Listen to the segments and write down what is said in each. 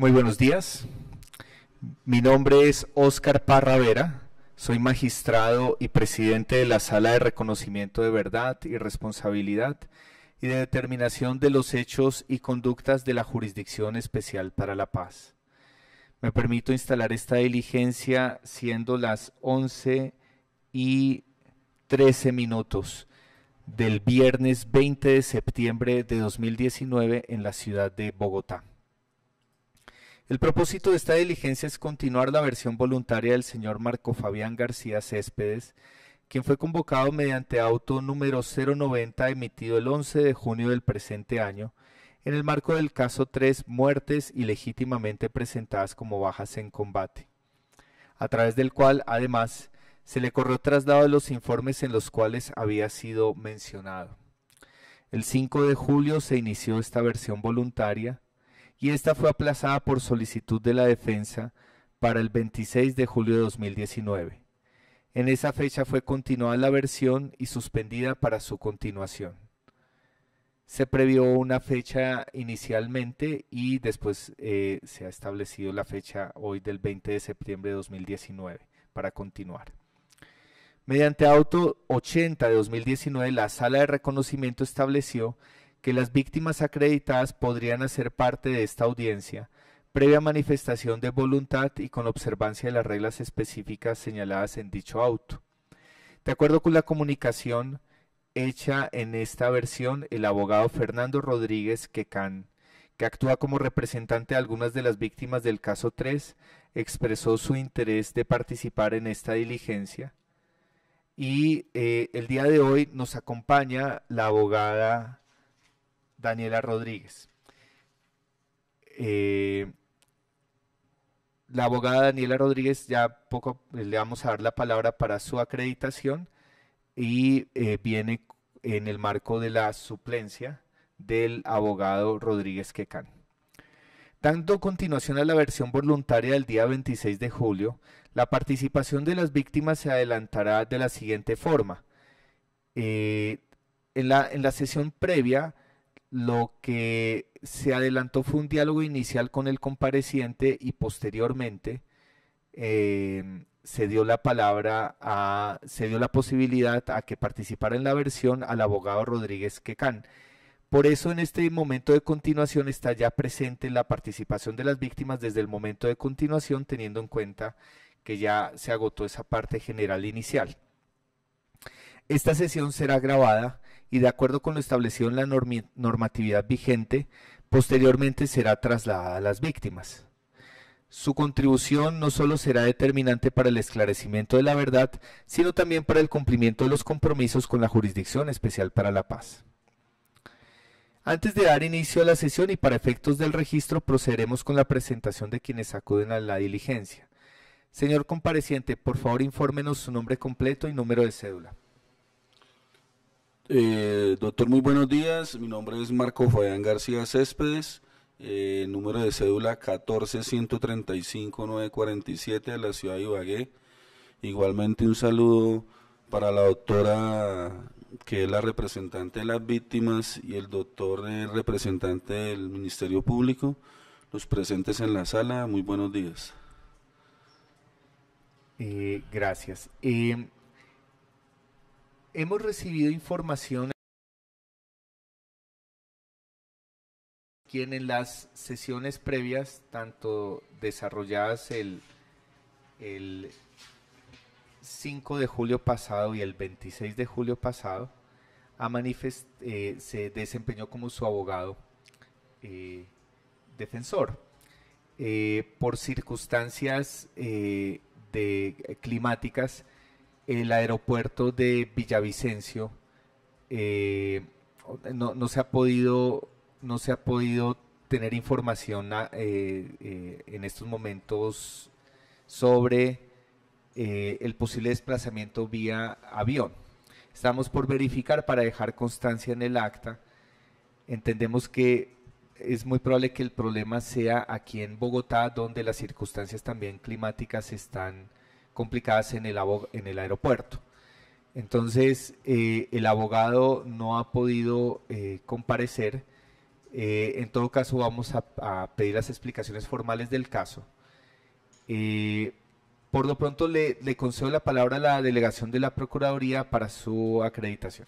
Muy buenos días. Mi nombre es Óscar Parra Vera. Soy magistrado y presidente de la Sala de Reconocimiento de Verdad y Responsabilidad y de Determinación de los Hechos y Conductas de la Jurisdicción Especial para la Paz. Me permito instalar esta diligencia siendo las 11 y 13 minutos del viernes 20 de septiembre de 2019 en la ciudad de Bogotá. El propósito de esta diligencia es continuar la versión voluntaria del señor Marco Fabián García Céspedes, quien fue convocado mediante auto número 090 emitido el 11 de junio del presente año, en el marco del caso 3 muertes ilegítimamente presentadas como bajas en combate, a través del cual, además, se le corrió traslado de los informes en los cuales había sido mencionado. El 5 de julio se inició esta versión voluntaria, y esta fue aplazada por solicitud de la defensa para el 26 de julio de 2019. En esa fecha fue continuada la versión y suspendida para su continuación. Se previó una fecha inicialmente y después eh, se ha establecido la fecha hoy del 20 de septiembre de 2019 para continuar. Mediante auto 80 de 2019, la sala de reconocimiento estableció que las víctimas acreditadas podrían hacer parte de esta audiencia, previa manifestación de voluntad y con observancia de las reglas específicas señaladas en dicho auto. De acuerdo con la comunicación hecha en esta versión, el abogado Fernando Rodríguez Quecan, que actúa como representante de algunas de las víctimas del caso 3, expresó su interés de participar en esta diligencia. Y eh, el día de hoy nos acompaña la abogada Daniela Rodríguez. Eh, la abogada Daniela Rodríguez, ya poco le vamos a dar la palabra para su acreditación y eh, viene en el marco de la suplencia del abogado Rodríguez Quecan, Dando continuación a la versión voluntaria del día 26 de julio, la participación de las víctimas se adelantará de la siguiente forma. Eh, en, la, en la sesión previa, lo que se adelantó fue un diálogo inicial con el compareciente y posteriormente eh, se dio la palabra a, se dio la posibilidad a que participara en la versión al abogado Rodríguez Quecan. Por eso en este momento de continuación está ya presente la participación de las víctimas desde el momento de continuación, teniendo en cuenta que ya se agotó esa parte general inicial. Esta sesión será grabada y de acuerdo con lo establecido en la normatividad vigente, posteriormente será trasladada a las víctimas. Su contribución no solo será determinante para el esclarecimiento de la verdad, sino también para el cumplimiento de los compromisos con la Jurisdicción Especial para la Paz. Antes de dar inicio a la sesión y para efectos del registro procederemos con la presentación de quienes acuden a la diligencia. Señor compareciente, por favor infórmenos su nombre completo y número de cédula. Eh, doctor, muy buenos días. Mi nombre es Marco Fabián García Céspedes, eh, número de cédula 14135947 de la ciudad de Ibagué. Igualmente un saludo para la doctora que es la representante de las víctimas y el doctor eh, representante del Ministerio Público. Los presentes en la sala, muy buenos días. gracias hemos recibido información quien en las sesiones previas, tanto desarrolladas el, el 5 de julio pasado y el 26 de julio pasado, a manifest, eh, se desempeñó como su abogado eh, defensor. Eh, por circunstancias de, climáticas, el aeropuerto de Villavicencio eh, no, no, se ha podido, no se ha podido tener información ah, eh, eh, en estos momentos sobre el posible desplazamiento vía avión. Estamos por verificar para dejar constancia en el acta. Entendemos que es muy probable que el problema sea aquí en Bogotá, donde las circunstancias también climáticas están complicadas en el, en el aeropuerto. Entonces, eh, el abogado no ha podido eh, comparecer. Eh, en todo caso, vamos a, pedir las explicaciones formales del caso. por lo pronto, le, le concedo la palabra a la delegación de la Procuraduría para su acreditación.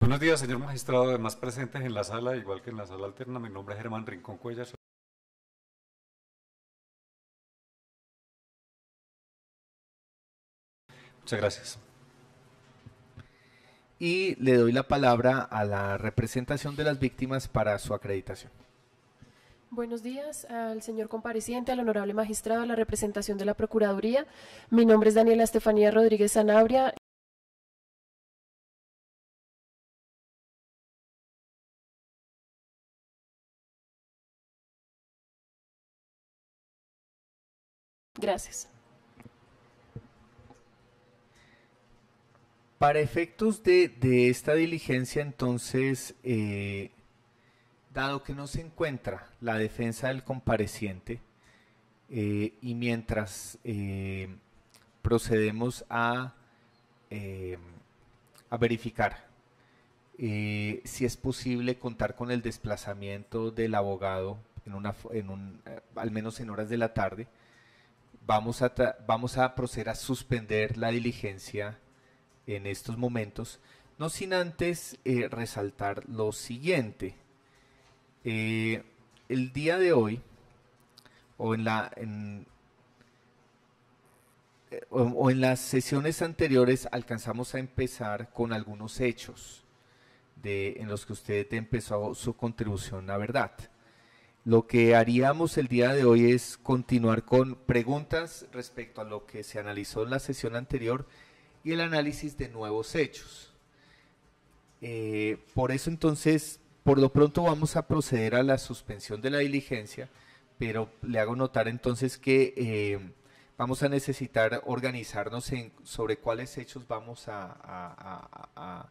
Buenos días, señor magistrado, además presentes en la sala, igual que en la sala alterna. Mi nombre es Germán Rincón Cuellas. Muchas gracias. Y le doy la palabra a la representación de las víctimas para su acreditación. Buenos días al señor compareciente, al honorable magistrado, a la representación de la Procuraduría. Mi nombre es Daniela Estefanía Rodríguez Sanabria. Gracias. Para efectos de, esta diligencia, entonces, eh, dado que no se encuentra la defensa del compareciente eh, y mientras eh, procedemos a, verificar si es posible contar con el desplazamiento del abogado en una, en al menos en horas de la tarde, vamos a, vamos a proceder a suspender la diligencia en estos momentos, no sin antes eh, resaltar lo siguiente. Eh, el día de hoy, o en, la, eh, o, en las sesiones anteriores, alcanzamos a empezar con algunos hechos de, en los que usted empezó su contribución a verdad. Lo que haríamos el día de hoy es continuar con preguntas respecto a lo que se analizó en la sesión anterior y el análisis de nuevos hechos. Eh, por eso entonces, por lo pronto vamos a proceder a la suspensión de la diligencia, pero le hago notar entonces que eh, vamos a necesitar organizarnos en, sobre cuáles hechos vamos a, a,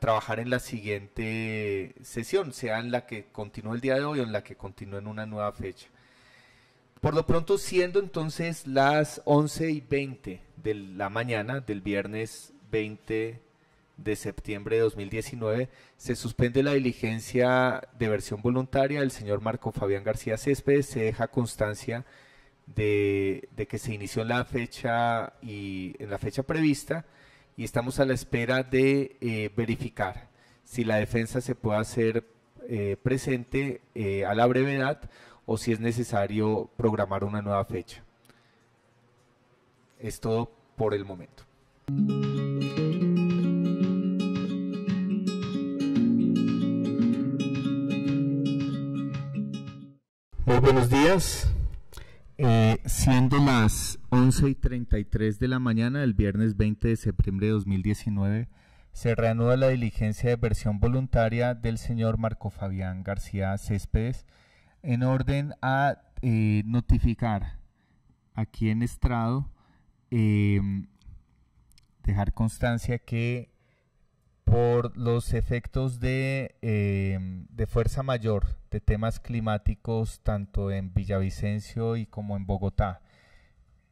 trabajar en la siguiente sesión, sea en la que continúe el día de hoy o en la que continúe en una nueva fecha. Por lo pronto, siendo entonces las 11 y 20 de la mañana del viernes 20 de septiembre de 2019, se suspende la diligencia de versión voluntaria del señor Marco Fabián García Céspedes, se deja constancia de, que se inició en la fecha y en la fecha prevista y estamos a la espera de eh, verificar si la defensa se puede hacer eh, presente eh, a la brevedad o si es necesario programar una nueva fecha. Es todo por el momento. Muy buenos días. Eh, siendo las 11 y 33 de la mañana del viernes 20 de septiembre de 2019, se reanuda la diligencia de versión voluntaria del señor Marco Fabián García Céspedes, en orden a eh, notificar aquí en estrado, em, dejar constancia que por los efectos de, em, de, fuerza mayor de temas climáticos tanto en Villavicencio y como en Bogotá,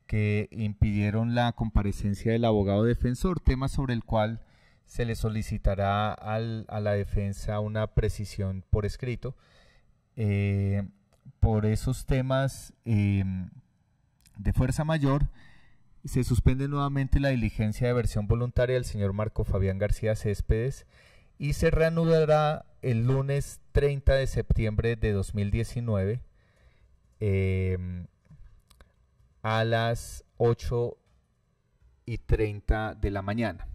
que impidieron la comparecencia del abogado defensor, tema sobre el cual se le solicitará a la defensa una precisión por escrito. Eh, por esos temas eh, de fuerza mayor, se suspende nuevamente la diligencia de versión voluntaria del señor Marco Fabián García Céspedes y se reanudará el lunes 30 de septiembre de 2019 eh, a las 8 y 30 de la mañana.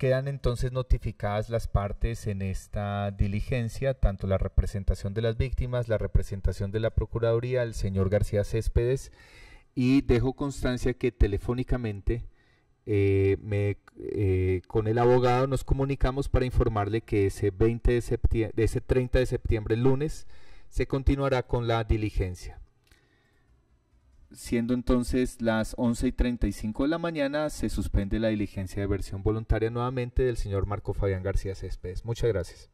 Quedan entonces notificadas las partes en esta diligencia, tanto la representación de las víctimas, la representación de la Procuraduría, el señor García Céspedes, y dejo constancia que telefónicamente eh, me, eh, con el abogado nos comunicamos para informarle que ese, 20 de ese 30 de septiembre, lunes, se continuará con la diligencia. Siendo entonces las 11 y 35 de la mañana, se suspende la diligencia de versión voluntaria nuevamente del señor Marco Fabián García Céspedes. Muchas gracias.